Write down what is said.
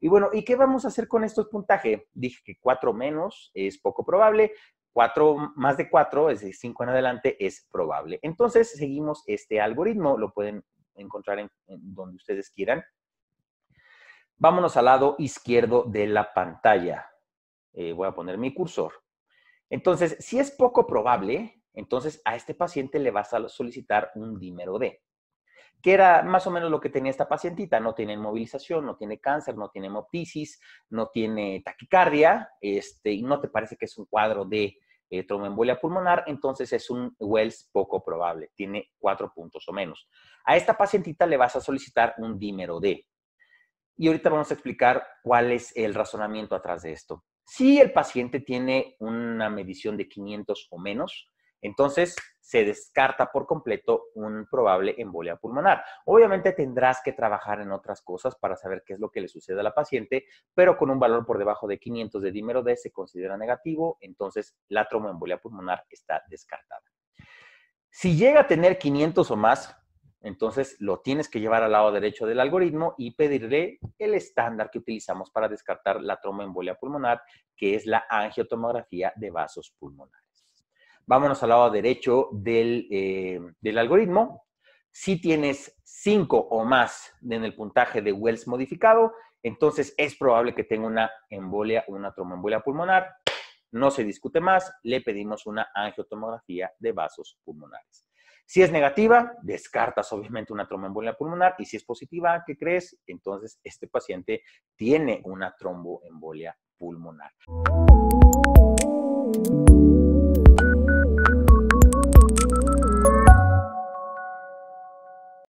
Y bueno, ¿y qué vamos a hacer con estos puntajes? Dije que cuatro menos es poco probable, cuatro, más de cuatro, es decir, cinco en adelante, es probable. Entonces, seguimos este algoritmo, lo pueden encontrar en, donde ustedes quieran. Vámonos al lado izquierdo de la pantalla. Eh, voy a poner mi cursor. Entonces, si es poco probable, entonces a este paciente le vas a solicitar un dímero D que era más o menos lo que tenía esta pacientita. No tiene inmovilización, no tiene cáncer, no tiene hemoptisis, no tiene taquicardia, este, y no te parece que es un cuadro de eh, tromboembolia pulmonar, entonces es un Wells poco probable, tiene cuatro puntos o menos. A esta pacientita le vas a solicitar un dímero D. Y ahorita vamos a explicar cuál es el razonamiento atrás de esto. Si el paciente tiene una medición de 500 o menos, entonces, se descarta por completo un probable embolia pulmonar. Obviamente tendrás que trabajar en otras cosas para saber qué es lo que le sucede a la paciente, pero con un valor por debajo de 500 de dímero D se considera negativo, entonces la tromboembolia pulmonar está descartada. Si llega a tener 500 o más, entonces lo tienes que llevar al lado derecho del algoritmo y pedirle el estándar que utilizamos para descartar la tromboembolia pulmonar, que es la angiotomografía de vasos pulmonares vámonos al lado derecho del, eh, algoritmo. Si tienes 5 o más en el puntaje de Wells modificado, entonces es probable que tenga una embolia o una tromboembolia pulmonar. No se discute más, le pedimos una angiotomografía de vasos pulmonares. Si es negativa, descartas obviamente una tromboembolia pulmonar y si es positiva, ¿qué crees? Entonces este paciente tiene una tromboembolia pulmonar.